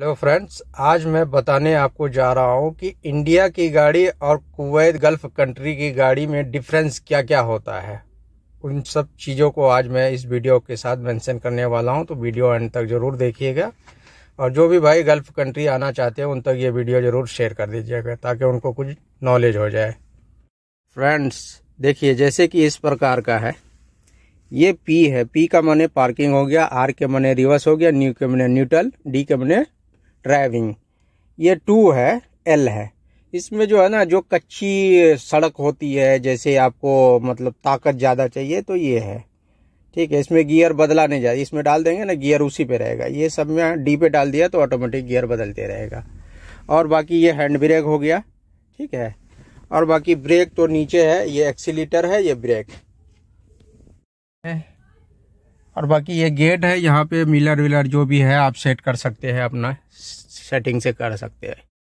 hello friends आज मैं बताने आपको जा रहा हूँ कि इंडिया की गाड़ी और कुवैत गल्फ कंट्री की गाड़ी में डिफरेंस क्या क्या होता है उन सब चीज़ों को आज मैं इस वीडियो के साथ मेंशन करने वाला हूँ तो वीडियो एंड तक ज़रूर देखिएगा और जो भी भाई गल्फ कंट्री आना चाहते हैं उन तक ये वीडियो ज़रूर शेयर कर दीजिएगा ताकि उनको कुछ नॉलेज हो जाए फ्रेंड्स देखिए जैसे कि इस प्रकार का है ये पी है पी का मने पार्किंग हो गया आर के मने रिवर्स हो गया न्यू के मने न्यूट्रल डी के मने ड्राइविंग ये टू है एल है इसमें जो है ना जो कच्ची सड़क होती है जैसे आपको मतलब ताकत ज़्यादा चाहिए तो ये है ठीक है इसमें गियर बदला नहीं जाए इसमें डाल देंगे ना गियर उसी पे रहेगा ये सब में डी पे डाल दिया तो ऑटोमेटिक गियर बदलते रहेगा और बाकी ये हैंड ब्रेक हो गया ठीक है और बाकी ब्रेक तो नीचे है ये एक्सीटर है ये ब्रेक है और बाकी ये गेट है यहाँ पे मिलर विलर जो भी है आप सेट कर सकते हैं अपना सेटिंग से कर सकते हैं